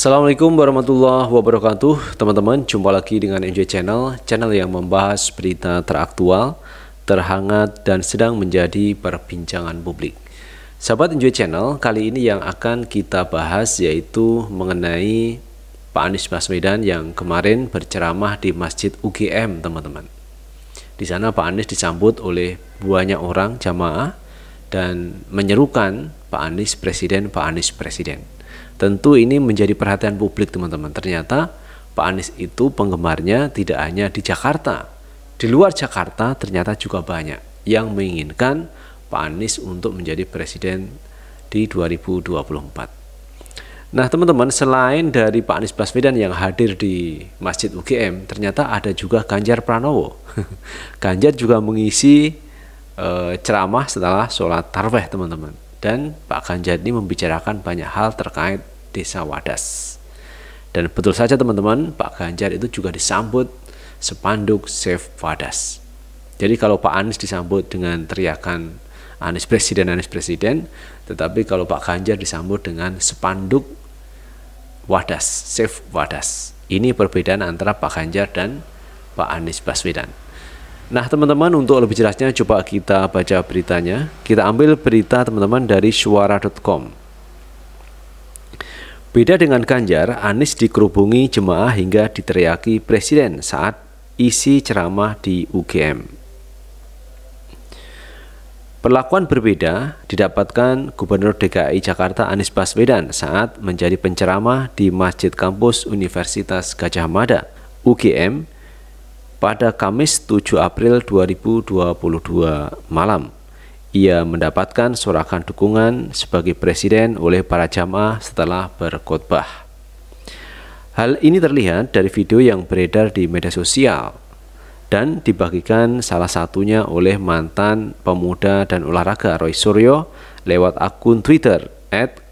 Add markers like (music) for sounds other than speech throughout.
Assalamualaikum warahmatullahi wabarakatuh Teman-teman, jumpa lagi dengan NJ Channel Channel yang membahas berita teraktual, terhangat, dan sedang menjadi perbincangan publik Sahabat NJ Channel, kali ini yang akan kita bahas yaitu mengenai Pak Anies Baswedan yang kemarin berceramah di Masjid UGM teman-teman Di sana Pak Anies disambut oleh banyak orang jamaah dan menyerukan Pak Anies Presiden, Pak Anies Presiden Tentu ini menjadi perhatian publik teman-teman. Ternyata Pak Anies itu penggemarnya tidak hanya di Jakarta. Di luar Jakarta ternyata juga banyak yang menginginkan Pak Anies untuk menjadi presiden di 2024. Nah teman-teman selain dari Pak Anies Baswedan yang hadir di Masjid UGM ternyata ada juga Ganjar Pranowo. (laughs) Ganjar juga mengisi e, ceramah setelah sholat tarweh teman-teman. Dan Pak Ganjar ini membicarakan banyak hal terkait Desa Wadas. Dan betul saja teman-teman, Pak Ganjar itu juga disambut sepanduk Save Wadas. Jadi kalau Pak Anies disambut dengan teriakan Anies Presiden, Anies Presiden, tetapi kalau Pak Ganjar disambut dengan sepanduk Wadas, Save Wadas. Ini perbedaan antara Pak Ganjar dan Pak Anies Baswedan. Nah, teman-teman, untuk lebih jelasnya coba kita baca beritanya. Kita ambil berita teman-teman dari suara.com. Beda dengan Ganjar, Anies dikerubungi jemaah hingga diteriaki presiden saat isi ceramah di UGM. Perlakuan berbeda didapatkan Gubernur DKI Jakarta Anies Baswedan saat menjadi penceramah di Masjid Kampus Universitas Gajah Mada, UGM, pada Kamis 7 April 2022 malam. Ia mendapatkan sorakan dukungan sebagai presiden oleh para jamaah setelah berkhotbah. Hal ini terlihat dari video yang beredar di media sosial dan dibagikan salah satunya oleh mantan pemuda dan olahraga Roy Suryo lewat akun Twitter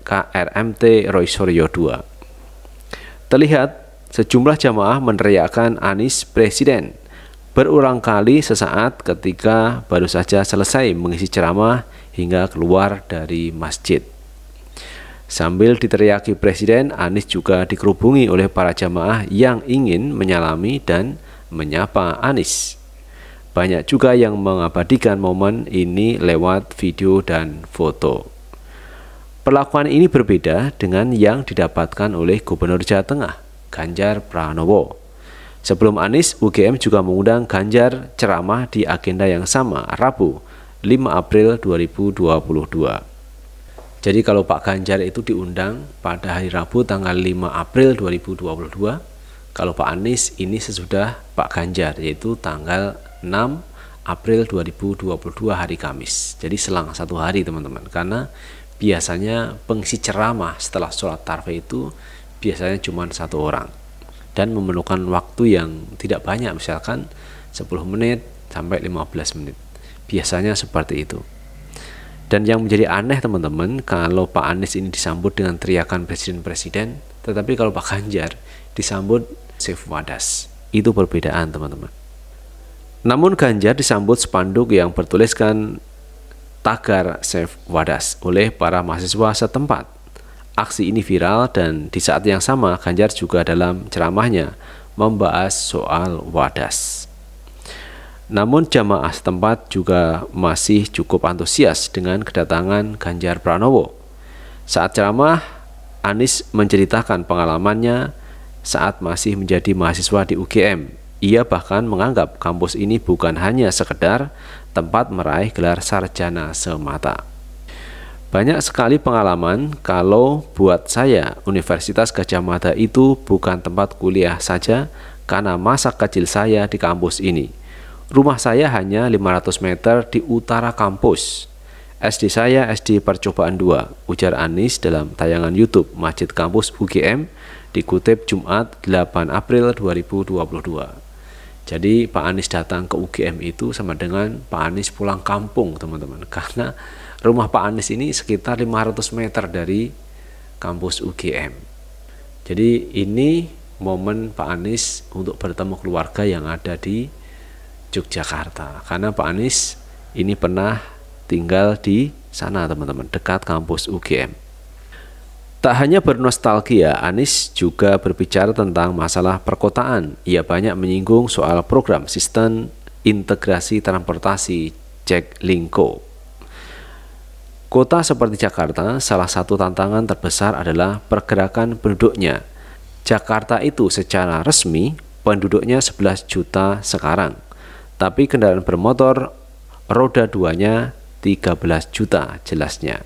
krmtroysuryo 2. Terlihat sejumlah jamaah meneriakkan Anies Presiden – berulang kali sesaat ketika baru saja selesai mengisi ceramah hingga keluar dari masjid. Sambil diteriaki presiden, Anies juga dikerubungi oleh para jamaah yang ingin menyalami dan menyapa Anies. Banyak juga yang mengabadikan momen ini lewat video dan foto. Perlakuan ini berbeda dengan yang didapatkan oleh Gubernur Jawa Tengah, Ganjar Pranowo Sebelum Anies, UGM juga mengundang Ganjar ceramah di agenda yang sama, Rabu, 5 April 2022. Jadi kalau Pak Ganjar itu diundang pada hari Rabu tanggal 5 April 2022, kalau Pak Anies ini sesudah Pak Ganjar, yaitu tanggal 6 April 2022 hari Kamis. Jadi selang satu hari teman-teman, karena biasanya pengisi ceramah setelah sholat tarwih itu biasanya cuma satu orang dan memerlukan waktu yang tidak banyak misalkan 10 menit sampai 15 menit biasanya seperti itu dan yang menjadi aneh teman-teman kalau Pak Anies ini disambut dengan teriakan presiden-presiden tetapi kalau Pak Ganjar disambut Save Wadas itu perbedaan teman-teman namun Ganjar disambut spanduk yang bertuliskan tagar Save Wadas oleh para mahasiswa setempat Aksi ini viral dan di saat yang sama Ganjar juga dalam ceramahnya membahas soal wadas. Namun jamaah setempat juga masih cukup antusias dengan kedatangan Ganjar Pranowo. Saat ceramah, Anies menceritakan pengalamannya saat masih menjadi mahasiswa di UGM. Ia bahkan menganggap kampus ini bukan hanya sekedar tempat meraih gelar sarjana semata. Banyak sekali pengalaman kalau buat saya Universitas Gajah Mada itu bukan tempat kuliah saja karena masa kecil saya di kampus ini. Rumah saya hanya 500 meter di utara kampus. SD saya SD Percobaan 2, ujar Anis dalam tayangan YouTube Masjid Kampus UGM dikutip Jumat 8 April 2022. Jadi Pak Anies datang ke UGM itu sama dengan Pak Anies pulang kampung, teman-teman. Karena rumah Pak Anies ini sekitar 500 meter dari kampus UGM. Jadi ini momen Pak Anies untuk bertemu keluarga yang ada di Yogyakarta. Karena Pak Anies ini pernah tinggal di sana, teman-teman, dekat kampus UGM. Tak hanya bernostalgia, Anies juga berbicara tentang masalah perkotaan. Ia banyak menyinggung soal program sistem integrasi transportasi Jack Linko. Kota seperti Jakarta, salah satu tantangan terbesar adalah pergerakan penduduknya. Jakarta itu secara resmi penduduknya 11 juta sekarang, tapi kendaraan bermotor roda duanya 13 juta jelasnya.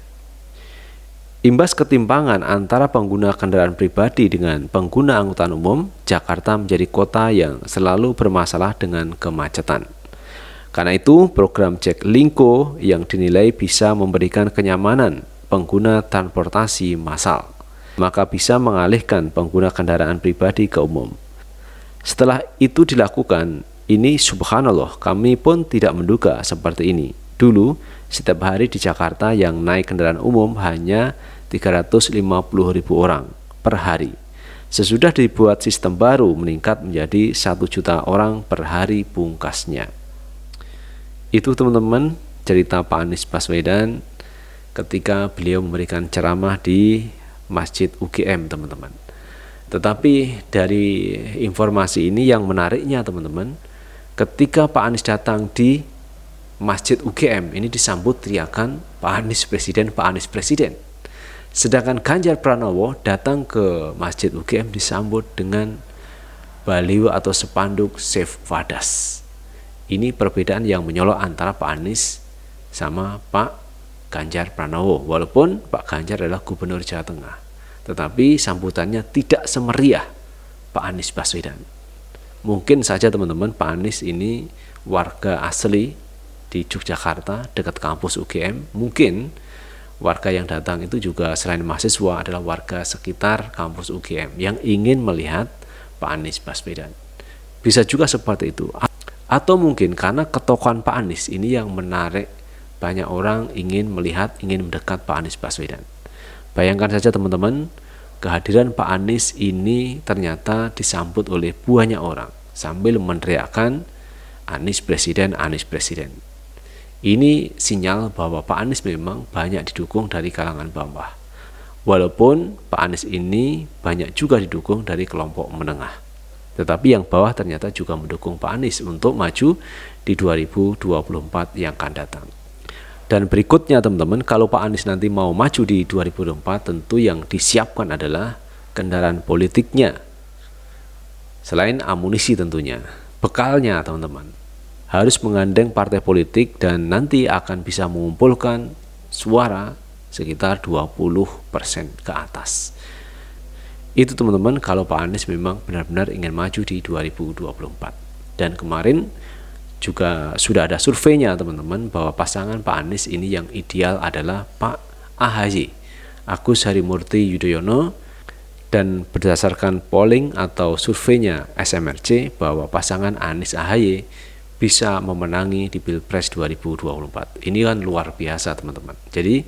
Imbas ketimpangan antara pengguna kendaraan pribadi dengan pengguna angkutan umum, Jakarta menjadi kota yang selalu bermasalah dengan kemacetan. Karena itu, program cek Linko yang dinilai bisa memberikan kenyamanan pengguna transportasi massal, maka bisa mengalihkan pengguna kendaraan pribadi ke umum. Setelah itu dilakukan, ini subhanallah, kami pun tidak menduga seperti ini. Dulu, setiap hari di Jakarta yang naik kendaraan umum hanya 350.000 orang per hari. Sesudah dibuat sistem baru meningkat menjadi 1 juta orang per hari pungkasnya. Itu teman-teman cerita Pak Anies Baswedan ketika beliau memberikan ceramah di Masjid UGM teman-teman. Tetapi dari informasi ini yang menariknya teman-teman, ketika Pak Anies datang di Masjid UGM ini disambut teriakan Pak Anies Presiden, Pak Anies Presiden Sedangkan Ganjar Pranowo datang ke Masjid UGM disambut dengan baliwa atau sepanduk Save Wadas. Ini perbedaan yang menyolok antara Pak Anies sama Pak Ganjar Pranowo. Walaupun Pak Ganjar adalah gubernur Jawa Tengah. Tetapi sambutannya tidak semeriah Pak Anies Baswedan. Mungkin saja teman-teman Pak Anies ini warga asli di Yogyakarta dekat kampus UGM. Mungkin warga yang datang itu juga selain mahasiswa adalah warga sekitar kampus UGM yang ingin melihat Pak Anies Baswedan. Bisa juga seperti itu. Atau mungkin karena ketokohan Pak Anies ini yang menarik banyak orang ingin melihat, ingin mendekat Pak Anies Baswedan. Bayangkan saja teman-teman, kehadiran Pak Anies ini ternyata disambut oleh banyak orang sambil meneriakkan Anies Presiden, Anies Presiden. Ini sinyal bahwa Pak Anies memang banyak didukung dari kalangan bawah. Walaupun Pak Anies ini banyak juga didukung dari kelompok menengah. Tetapi yang bawah ternyata juga mendukung Pak Anies untuk maju di 2024 yang akan datang. Dan berikutnya teman-teman, kalau Pak Anies nanti mau maju di 2024, tentu yang disiapkan adalah kendaraan politiknya. Selain amunisi tentunya, bekalnya teman-teman harus mengandeng partai politik dan nanti akan bisa mengumpulkan suara sekitar 20% ke atas. Itu teman-teman kalau Pak Anies memang benar-benar ingin maju di 2024. Dan kemarin juga sudah ada surveinya teman-teman bahwa pasangan Pak Anies ini yang ideal adalah Pak AHY, Agus Harimurti Yudhoyono dan berdasarkan polling atau surveinya SMRC bahwa pasangan Anies AHY bisa memenangi di Pilpres 2024. Ini kan luar biasa teman-teman. Jadi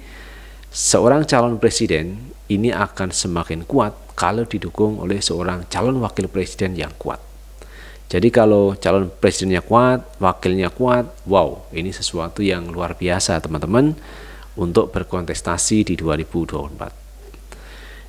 seorang calon presiden ini akan semakin kuat kalau didukung oleh seorang calon wakil presiden yang kuat. Jadi kalau calon presidennya kuat, wakilnya kuat, wow, ini sesuatu yang luar biasa teman-teman untuk berkontestasi di 2024.